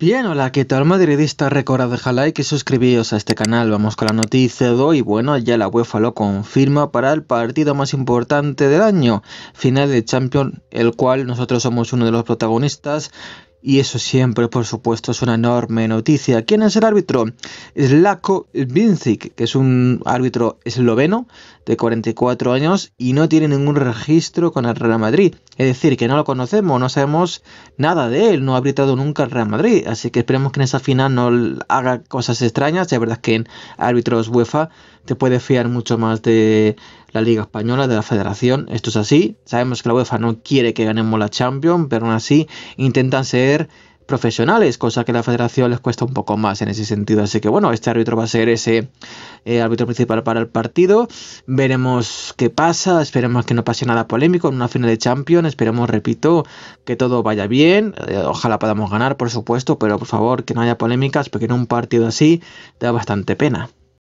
Bien, hola, ¿qué tal madridista? Recordad dejar like y suscribiros a este canal. Vamos con la noticia de hoy. Bueno, ya la UEFA lo confirma para el partido más importante del año, final de Champions, el cual nosotros somos uno de los protagonistas y eso siempre, por supuesto, es una enorme noticia. ¿Quién es el árbitro? Es Laco Vincic, que es un árbitro esloveno de 44 años y no tiene ningún registro con el Real Madrid. Es decir, que no lo conocemos, no sabemos nada de él, no ha arbitrado nunca el Real Madrid. Así que esperemos que en esa final no haga cosas extrañas. De verdad es que en árbitros UEFA te puedes fiar mucho más de la Liga Española, de la Federación. Esto es así. Sabemos que la UEFA no quiere que ganemos la Champions, pero aún así intentan ser profesionales, cosa que a la federación les cuesta un poco más en ese sentido. Así que bueno, este árbitro va a ser ese eh, árbitro principal para el partido. Veremos qué pasa, esperemos que no pase nada polémico en una final de Champions, esperemos, repito, que todo vaya bien. Eh, ojalá podamos ganar, por supuesto, pero por favor que no haya polémicas, porque en un partido así da bastante pena.